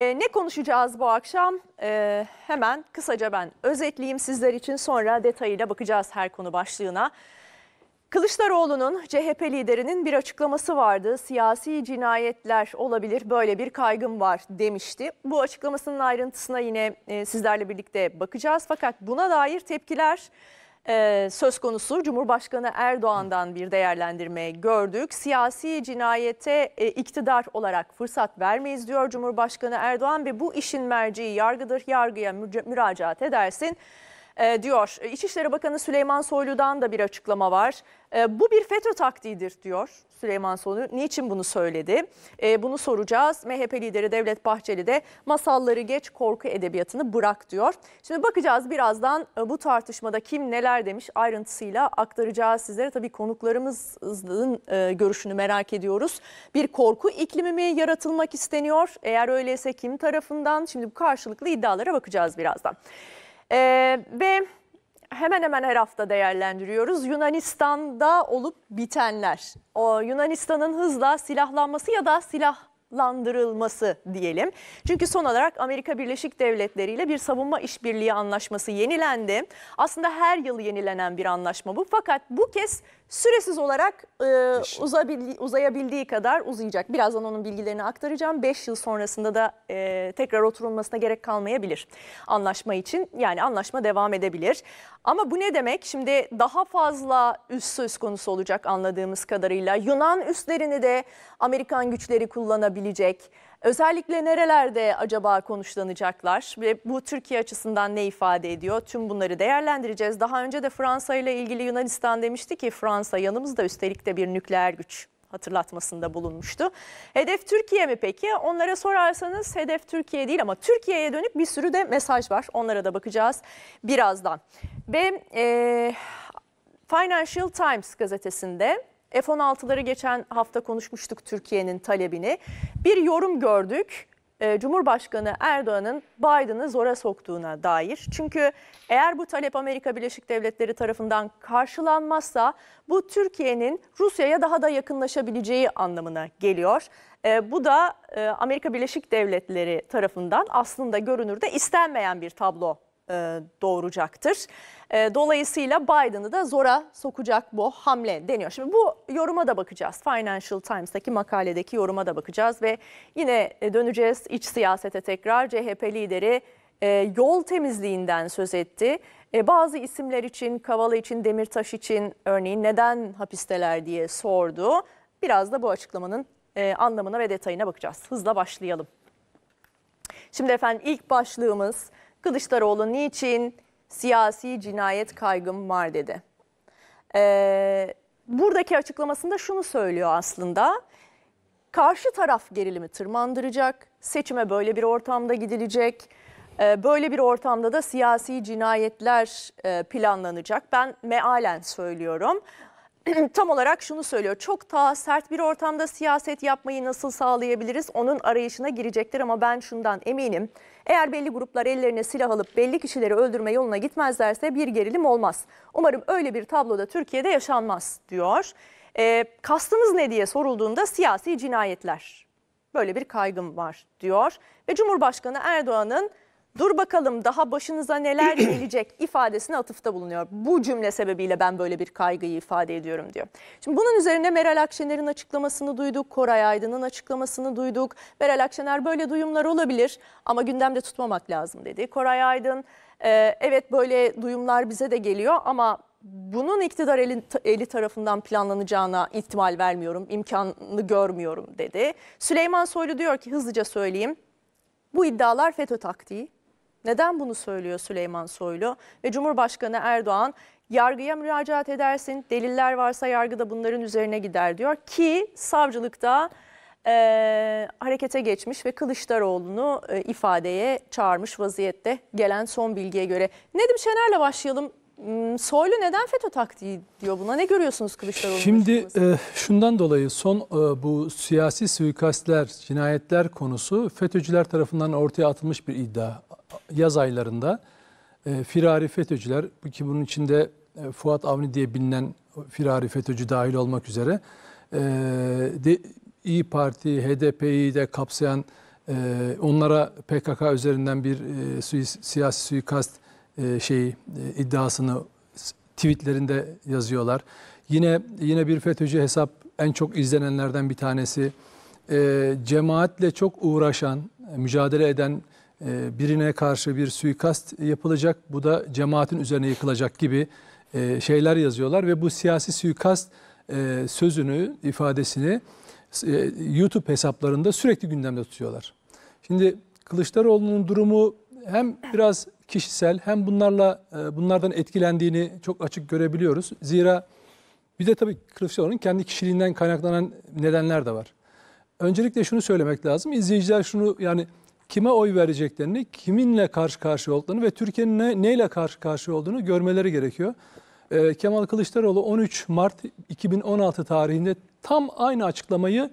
E, ne konuşacağız bu akşam? E, hemen kısaca ben özetleyeyim sizler için sonra detayıyla bakacağız her konu başlığına. Kılıçdaroğlu'nun CHP liderinin bir açıklaması vardı. Siyasi cinayetler olabilir böyle bir kaygım var demişti. Bu açıklamasının ayrıntısına yine e, sizlerle birlikte bakacağız. Fakat buna dair tepkiler e, söz konusu Cumhurbaşkanı Erdoğan'dan bir değerlendirme gördük. Siyasi cinayete e, iktidar olarak fırsat vermeyiz diyor Cumhurbaşkanı Erdoğan ve bu işin merceği yargıdır yargıya müracaat edersin e, diyor. İçişleri Bakanı Süleyman Soylu'dan da bir açıklama var. Bu bir FETÖ taktiğidir diyor. Süleyman Soylu niçin bunu söyledi? E, bunu soracağız. MHP lideri Devlet Bahçeli de masalları geç korku edebiyatını bırak diyor. Şimdi bakacağız birazdan e, bu tartışmada kim neler demiş ayrıntısıyla aktaracağız sizlere. Tabii konuklarımızın e, görüşünü merak ediyoruz. Bir korku iklimi mi yaratılmak isteniyor? Eğer öyleyse kim tarafından? Şimdi bu karşılıklı iddialara bakacağız birazdan. Ee, ve hemen hemen her hafta değerlendiriyoruz. Yunanistan'da olup bitenler. O Yunanistan'ın hızla silahlanması ya da silah landırılması diyelim. Çünkü son olarak Amerika Birleşik Devletleri ile bir savunma işbirliği anlaşması yenilendi. Aslında her yıl yenilenen bir anlaşma bu. Fakat bu kez Süresiz olarak e, uzayabildiği kadar uzayacak. Birazdan onun bilgilerini aktaracağım. 5 yıl sonrasında da e, tekrar oturulmasına gerek kalmayabilir anlaşma için. Yani anlaşma devam edebilir. Ama bu ne demek? Şimdi daha fazla üst söz konusu olacak anladığımız kadarıyla. Yunan üstlerini de Amerikan güçleri kullanabilecek. Özellikle nerelerde acaba konuşlanacaklar? Bu Türkiye açısından ne ifade ediyor? Tüm bunları değerlendireceğiz. Daha önce de Fransa ile ilgili Yunanistan demişti ki Fransa yanımızda üstelik de bir nükleer güç hatırlatmasında bulunmuştu. Hedef Türkiye mi peki? Onlara sorarsanız hedef Türkiye değil ama Türkiye'ye dönük bir sürü de mesaj var. Onlara da bakacağız birazdan. Ve e, Financial Times gazetesinde F-16'ları geçen hafta konuşmuştuk Türkiye'nin talebini. Bir yorum gördük. E, Cumhurbaşkanı Erdoğan'ın Biden'ı zora soktuğuna dair. Çünkü eğer bu talep Amerika Birleşik Devletleri tarafından karşılanmazsa bu Türkiye'nin Rusya'ya daha da yakınlaşabileceği anlamına geliyor. E, bu da e, Amerika Birleşik Devletleri tarafından aslında görünürde istenmeyen bir tablo doğuracaktır. Ee, dolayısıyla Biden'ı da zora sokacak bu hamle deniyor. Şimdi bu yoruma da bakacağız. Financial Times'taki makaledeki yoruma da bakacağız ve yine e, döneceğiz iç siyasete tekrar. CHP lideri e, yol temizliğinden söz etti. E, bazı isimler için, Kavala için, Demirtaş için örneğin neden hapisteler diye sordu. Biraz da bu açıklamanın anlamına ve detayına bakacağız. Hızla başlayalım. Şimdi efendim ilk başlığımız Kılıçdaroğlu niçin siyasi cinayet kaygım var dedi. Ee, buradaki açıklamasında şunu söylüyor aslında. Karşı taraf gerilimi tırmandıracak, seçime böyle bir ortamda gidilecek, e, böyle bir ortamda da siyasi cinayetler e, planlanacak. Ben mealen söylüyorum. tam olarak şunu söylüyor. Çok daha sert bir ortamda siyaset yapmayı nasıl sağlayabiliriz? Onun arayışına girecektir ama ben şundan eminim. Eğer belli gruplar ellerine silah alıp belli kişileri öldürme yoluna gitmezlerse bir gerilim olmaz. Umarım öyle bir tabloda Türkiye'de yaşanmaz diyor. E, ee, kastımız ne diye sorulduğunda siyasi cinayetler. Böyle bir kaygım var diyor. Ve Cumhurbaşkanı Erdoğan'ın dur bakalım daha başınıza neler gelecek ifadesine atıfta bulunuyor. Bu cümle sebebiyle ben böyle bir kaygıyı ifade ediyorum diyor. Şimdi bunun üzerine Meral Akşener'in açıklamasını duyduk, Koray Aydın'ın açıklamasını duyduk. Meral Akşener böyle duyumlar olabilir ama gündemde tutmamak lazım dedi. Koray Aydın e, evet böyle duyumlar bize de geliyor ama bunun iktidar eli, eli tarafından planlanacağına ihtimal vermiyorum, imkanını görmüyorum dedi. Süleyman Soylu diyor ki hızlıca söyleyeyim bu iddialar FETÖ taktiği. Neden bunu söylüyor Süleyman Soylu? Ve Cumhurbaşkanı Erdoğan yargıya müracaat edersin, deliller varsa yargıda bunların üzerine gider diyor ki savcılıkta e, harekete geçmiş ve Kılıçdaroğlu'nu e, ifadeye çağırmış vaziyette gelen son bilgiye göre. Nedim Şener'le başlayalım. Hmm, Soylu neden FETÖ taktiği diyor buna? Ne görüyorsunuz Kılıçdaroğlu? Şimdi e, şundan dolayı son e, bu siyasi suikastler, cinayetler konusu FETÖ'cüler tarafından ortaya atılmış bir iddia yaz aylarında e, firari FETÖ'cüler ki bunun içinde e, Fuat Avni diye bilinen firari FETÖ'cü dahil olmak üzere e, de, İyi Parti, HDP'yi de kapsayan e, onlara PKK üzerinden bir e, sui, siyasi suikast e, şeyi e, iddiasını tweetlerinde yazıyorlar. Yine yine bir FETÖ'cü hesap en çok izlenenlerden bir tanesi. E, cemaatle çok uğraşan, e, mücadele eden ee, birine karşı bir suikast yapılacak, bu da cemaatin üzerine yıkılacak gibi e, şeyler yazıyorlar ve bu siyasi suikast e, sözünü, ifadesini e, YouTube hesaplarında sürekli gündemde tutuyorlar. Şimdi Kılıçdaroğlu'nun durumu hem biraz kişisel hem bunlarla bunlardan etkilendiğini çok açık görebiliyoruz. Zira bir de tabii Kılıçdaroğlu'nun kendi kişiliğinden kaynaklanan nedenler de var. Öncelikle şunu söylemek lazım. İzleyiciler şunu yani kime oy vereceklerini, kiminle karşı karşıya olduklarını ve Türkiye'nin ne, neyle karşı karşıya olduğunu görmeleri gerekiyor. Ee, Kemal Kılıçdaroğlu 13 Mart 2016 tarihinde tam aynı açıklamayı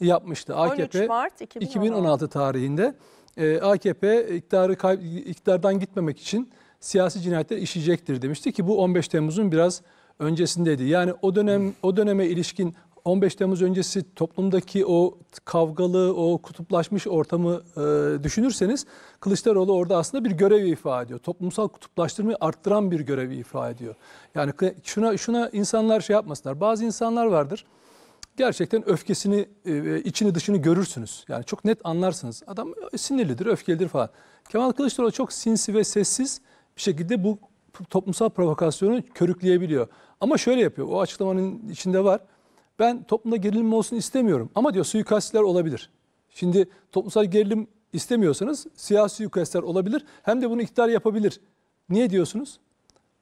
yapmıştı. AKP Mart 2016, 2016 tarihinde e, ee, AKP iktidarı kay, iktidardan gitmemek için siyasi cinayetler işleyecektir demişti ki bu 15 Temmuz'un biraz öncesindeydi. Yani o dönem o döneme ilişkin 15 Temmuz öncesi toplumdaki o kavgalı, o kutuplaşmış ortamı e, düşünürseniz Kılıçdaroğlu orada aslında bir görev ifa ediyor. Toplumsal kutuplaştırmayı arttıran bir görevi ifa ediyor. Yani şuna şuna insanlar şey yapmasınlar. Bazı insanlar vardır. Gerçekten öfkesini, e, içini dışını görürsünüz. Yani çok net anlarsınız. Adam e, sinirlidir, öfkelidir falan. Kemal Kılıçdaroğlu çok sinsi ve sessiz bir şekilde bu toplumsal provokasyonu körükleyebiliyor. Ama şöyle yapıyor. O açıklamanın içinde var ben toplumda gerilim olsun istemiyorum ama diyor suikastler olabilir. Şimdi toplumsal gerilim istemiyorsanız siyasi suikastler olabilir. Hem de bunu iktidar yapabilir. Niye diyorsunuz?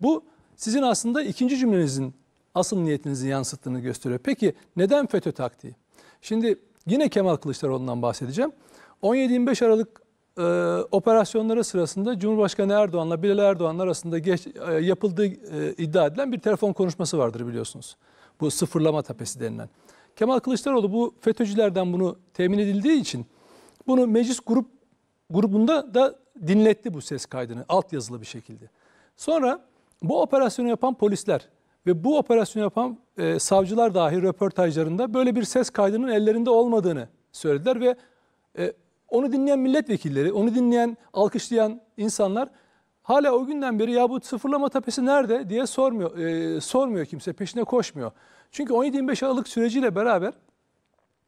Bu sizin aslında ikinci cümlenizin asıl niyetinizi yansıttığını gösteriyor. Peki neden FETÖ taktiği? Şimdi yine Kemal Kılıçdaroğlu'ndan bahsedeceğim. 17-25 Aralık e, operasyonları sırasında Cumhurbaşkanı Erdoğan'la Bilal Erdoğan arasında geç, e, yapıldığı e, iddia edilen bir telefon konuşması vardır biliyorsunuz. Bu sıfırlama tapesi denilen. Kemal Kılıçdaroğlu bu FETÖ'cülerden bunu temin edildiği için bunu meclis grup grubunda da dinletti bu ses kaydını altyazılı bir şekilde. Sonra bu operasyonu yapan polisler ve bu operasyonu yapan e, savcılar dahi röportajlarında böyle bir ses kaydının ellerinde olmadığını söylediler ve e, onu dinleyen milletvekilleri, onu dinleyen, alkışlayan insanlar Hala o günden beri ya bu sıfırlama tapesi nerede diye sormuyor e, sormuyor kimse, peşine koşmuyor. Çünkü 17-25 Aralık süreciyle beraber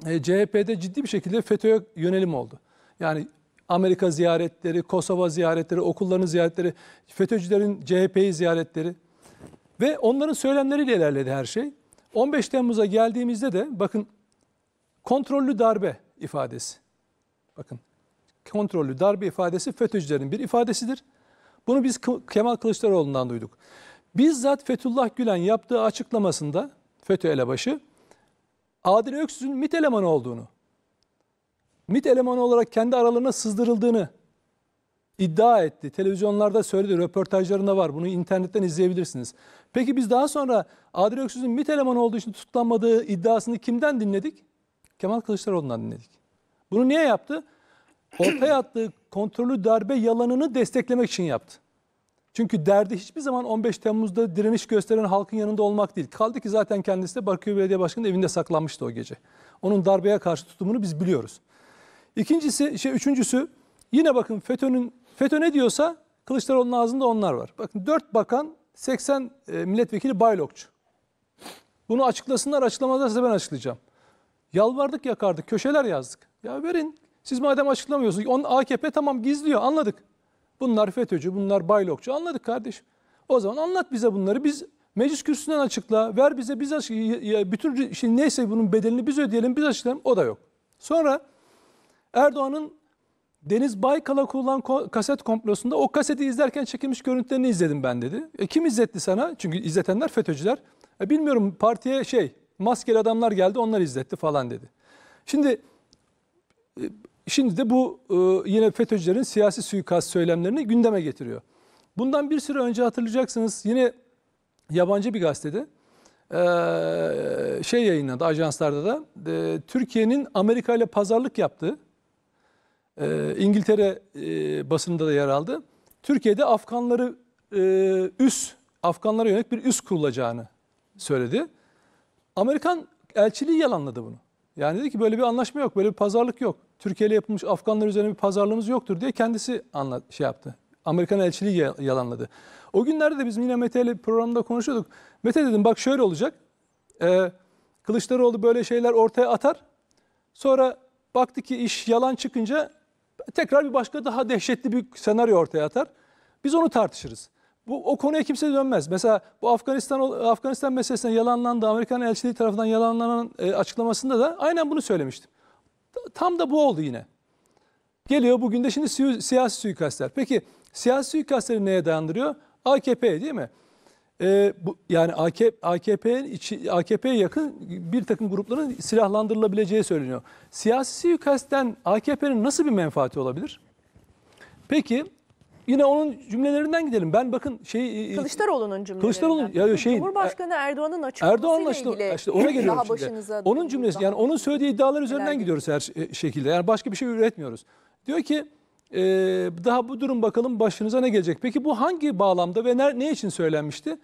e, CHP'de ciddi bir şekilde FETÖ'ye yönelim oldu. Yani Amerika ziyaretleri, Kosova ziyaretleri, okulların ziyaretleri, FETÖ'cülerin CHP'yi ziyaretleri ve onların söylemleriyle ilerledi her şey. 15 Temmuz'a geldiğimizde de bakın kontrollü darbe ifadesi. Bakın kontrollü darbe ifadesi FETÖ'cülerin bir ifadesidir. Bunu biz Kemal Kılıçdaroğlu'ndan duyduk. Bizzat Fethullah Gülen yaptığı açıklamasında FETÖ elebaşı Adil Öksüz'ün mit elemanı olduğunu, mit elemanı olarak kendi aralarına sızdırıldığını iddia etti. Televizyonlarda söyledi, röportajlarında var. Bunu internetten izleyebilirsiniz. Peki biz daha sonra Adil Öksüz'ün mit elemanı olduğu için tutuklanmadığı iddiasını kimden dinledik? Kemal Kılıçdaroğlu'ndan dinledik. Bunu niye yaptı? Ortaya attığı kontrollü darbe yalanını desteklemek için yaptı. Çünkü derdi hiçbir zaman 15 Temmuz'da direniş gösteren halkın yanında olmak değil. Kaldı ki zaten kendisi de Bakü Belediye Başkanı'nın evinde saklanmıştı o gece. Onun darbeye karşı tutumunu biz biliyoruz. İkincisi, şey üçüncüsü yine bakın FETÖ'nün FETÖ ne diyorsa Kılıçdaroğlu'nun ağzında onlar var. Bakın 4 bakan 80 e, milletvekili baylokçu. Bunu açıklasınlar açıklamazlarsa ben açıklayacağım. Yalvardık yakardık köşeler yazdık. Ya verin siz madem açıklamıyorsunuz, on AKP tamam gizliyor anladık. Bunlar FETÖ'cü, bunlar baylokçu anladık kardeşim. O zaman anlat bize bunları. Biz meclis kürsüsünden açıkla, ver bize biz açık, bütün şimdi neyse bunun bedelini biz ödeyelim, biz açıklayalım. O da yok. Sonra Erdoğan'ın Deniz Baykal'a kurulan kaset komplosunda o kaseti izlerken çekilmiş görüntülerini izledim ben dedi. E kim izletti sana? Çünkü izletenler FETÖ'cüler. E bilmiyorum partiye şey maskeli adamlar geldi onlar izletti falan dedi. Şimdi e, Şimdi de bu e, yine FETÖ'cülerin siyasi suikast söylemlerini gündeme getiriyor. Bundan bir süre önce hatırlayacaksınız yine yabancı bir gazetede e, şey yayınladı ajanslarda da e, Türkiye'nin Amerika ile pazarlık yaptığı e, İngiltere e, basında da yer aldı. Türkiye'de Afganları e, üst Afganlara yönelik bir üs kurulacağını söyledi. Amerikan elçiliği yalanladı bunu. Yani dedi ki böyle bir anlaşma yok, böyle bir pazarlık yok. Türkiye yapılmış Afganlar üzerine bir pazarlığımız yoktur diye kendisi anlat, şey yaptı. Amerikan elçiliği yalanladı. O günlerde de biz yine Mete ile programda konuşuyorduk. Mete dedim bak şöyle olacak. Ee, Kılıçdaroğlu böyle şeyler ortaya atar. Sonra baktı ki iş yalan çıkınca tekrar bir başka daha dehşetli bir senaryo ortaya atar. Biz onu tartışırız. Bu, o konuya kimse dönmez. Mesela bu Afganistan Afganistan meselesinde yalanlandı, Amerikan elçiliği tarafından yalanlanan e, açıklamasında da aynen bunu söylemiştim tam da bu oldu yine. Geliyor bugün de şimdi siyasi suikastler. Peki siyasi suikastları neye dayandırıyor? AKP değil mi? Ee, bu, yani AKP, AKP'ye yakın bir takım grupların silahlandırılabileceği söyleniyor. Siyasi suikastten AKP'nin nasıl bir menfaati olabilir? Peki yine onun cümlelerinden gidelim. Ben bakın şey e, e, Kılıçdaroğlu'nun cümlelerinden. Kılıçdaroğlu'nun ya şeyin Cumhurbaşkanı e, Erdoğan'ın açıklamasıyla Erdoğan açtı, ilgili. Işte ona geliyorum daha şimdi. Onun cümlesi yani onun söylediği iddialar üzerinden gidiyoruz her şekilde. Yani başka bir şey üretmiyoruz. Diyor ki e, daha bu durum bakalım başınıza ne gelecek? Peki bu hangi bağlamda ve ne, ne için söylenmişti?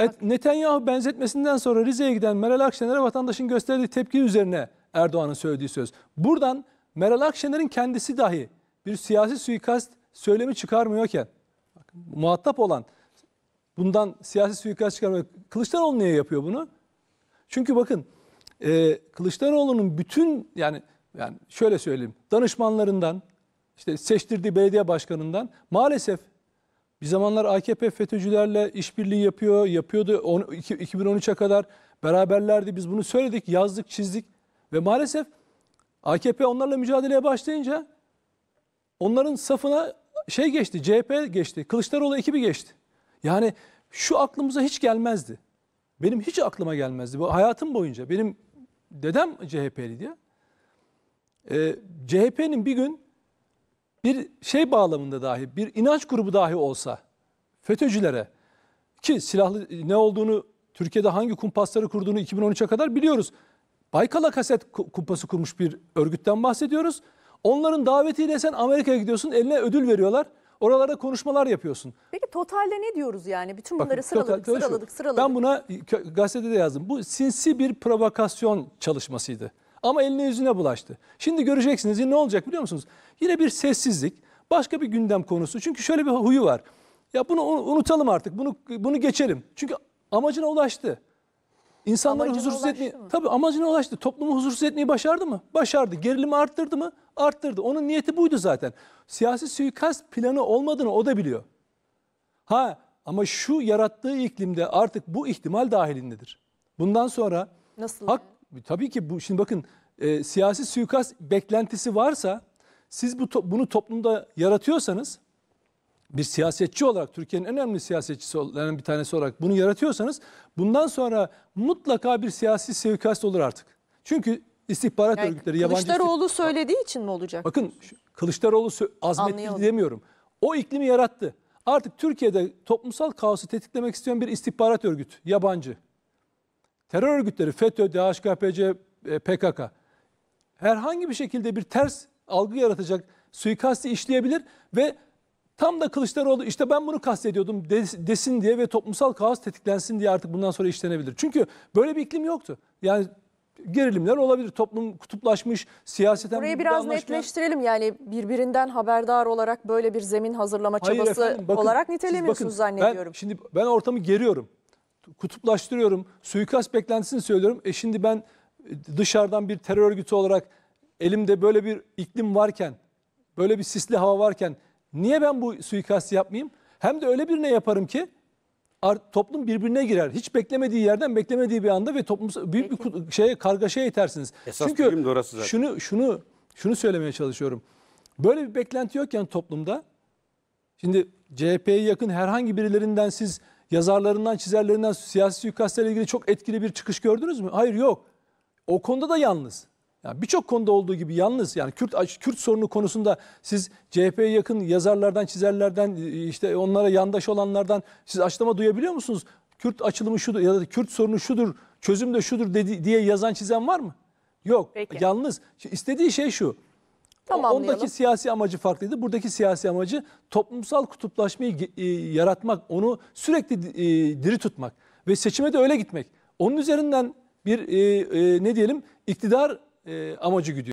Et, Netanyahu benzetmesinden sonra Rize'ye giden Meral Akşener'e vatandaşın gösterdiği tepki üzerine Erdoğan'ın söylediği söz. Buradan Meral Akşener'in kendisi dahi bir siyasi suikast söylemi çıkarmıyorken muhatap olan bundan siyasi suikast çıkarmıyor. Kılıçdaroğlu niye yapıyor bunu? Çünkü bakın e, Kılıçdaroğlu'nun bütün yani yani şöyle söyleyeyim danışmanlarından işte seçtirdiği belediye başkanından maalesef bir zamanlar AKP FETÖ'cülerle işbirliği yapıyor, yapıyordu 2013'e kadar beraberlerdi. Biz bunu söyledik, yazdık, çizdik ve maalesef AKP onlarla mücadeleye başlayınca onların safına şey geçti, CHP geçti, Kılıçdaroğlu ekibi geçti. Yani şu aklımıza hiç gelmezdi. Benim hiç aklıma gelmezdi. Bu hayatım boyunca benim dedem CHP'li diye. Ee, CHP'nin bir gün bir şey bağlamında dahi, bir inanç grubu dahi olsa FETÖ'cülere ki silahlı ne olduğunu, Türkiye'de hangi kumpasları kurduğunu 2013'e kadar biliyoruz. Baykala kaset kumpası kurmuş bir örgütten bahsediyoruz. Onların davetiyle sen Amerika'ya gidiyorsun eline ödül veriyorlar. Oralarda konuşmalar yapıyorsun. Peki totalde ne diyoruz yani? Bütün bunları Bakın, sıraladık, total, sıraladık, sıraladık. Ben buna gazetede yazdım. Bu sinsi bir provokasyon çalışmasıydı. Ama eline yüzüne bulaştı. Şimdi göreceksiniz ne olacak biliyor musunuz? Yine bir sessizlik, başka bir gündem konusu. Çünkü şöyle bir huyu var. Ya bunu unutalım artık, bunu bunu geçelim. Çünkü amacına ulaştı. İnsanları amacına huzursuz etmeyi, tabii amacına ulaştı. Toplumu huzursuz etmeyi başardı mı? Başardı. Gerilimi arttırdı mı? arttırdı. Onun niyeti buydu zaten. Siyasi suikast planı olmadığını o da biliyor. Ha ama şu yarattığı iklimde artık bu ihtimal dahilindedir. Bundan sonra Nasıl? Hak, tabii ki bu şimdi bakın e, siyasi suikast beklentisi varsa siz bu to, bunu toplumda yaratıyorsanız bir siyasetçi olarak Türkiye'nin önemli siyasetçisi olan bir tanesi olarak bunu yaratıyorsanız bundan sonra mutlaka bir siyasi suikast olur artık. Çünkü istihbarat yani örgütleri yabancı... Kılıçdaroğlu istihbarat... söylediği için mi olacak? Bakın Kılıçdaroğlu azmetti demiyorum. O iklimi yarattı. Artık Türkiye'de toplumsal kaosu tetiklemek isteyen bir istihbarat örgütü, yabancı. Terör örgütleri FETÖ, DHKPC, e, PKK herhangi bir şekilde bir ters algı yaratacak suikasti işleyebilir ve tam da Kılıçdaroğlu işte ben bunu kastediyordum desin diye ve toplumsal kaos tetiklensin diye artık bundan sonra işlenebilir. Çünkü böyle bir iklim yoktu. Yani gerilimler olabilir. Toplum kutuplaşmış, siyaseten Burayı biraz netleştirelim. Yani birbirinden haberdar olarak böyle bir zemin hazırlama Hayır çabası efendim, bakın, olarak nitelemiyorsunuz zannediyorum. Ben, şimdi ben ortamı geriyorum. Kutuplaştırıyorum. Suikast beklentisini söylüyorum. E şimdi ben e, dışarıdan bir terör örgütü olarak elimde böyle bir iklim varken, böyle bir sisli hava varken niye ben bu suikasti yapmayayım? Hem de öyle birine yaparım ki toplum birbirine girer. Hiç beklemediği yerden beklemediği bir anda ve toplum büyük bir şeye kargaşaya itersiniz. Esas Çünkü orası zaten. şunu şunu şunu söylemeye çalışıyorum. Böyle bir beklenti yokken toplumda şimdi CHP'ye yakın herhangi birilerinden siz yazarlarından, çizerlerinden siyasi suikastla ilgili çok etkili bir çıkış gördünüz mü? Hayır yok. O konuda da yalnız. Yani birçok konuda olduğu gibi yalnız yani Kürt Kürt sorunu konusunda siz CHP'ye yakın yazarlardan, çizerlerden, e, işte onlara yandaş olanlardan siz açıklama duyabiliyor musunuz? Kürt açılımı şudur ya da Kürt sorunu şudur, çözüm de şudur dedi, diye yazan çizen var mı? Yok. Peki. Yalnız istediği şey şu. Ondaki siyasi amacı farklıydı. Buradaki siyasi amacı toplumsal kutuplaşmayı e, yaratmak, onu sürekli e, diri tutmak ve seçime de öyle gitmek. Onun üzerinden bir e, e, ne diyelim iktidar ee, amacı güdüyor.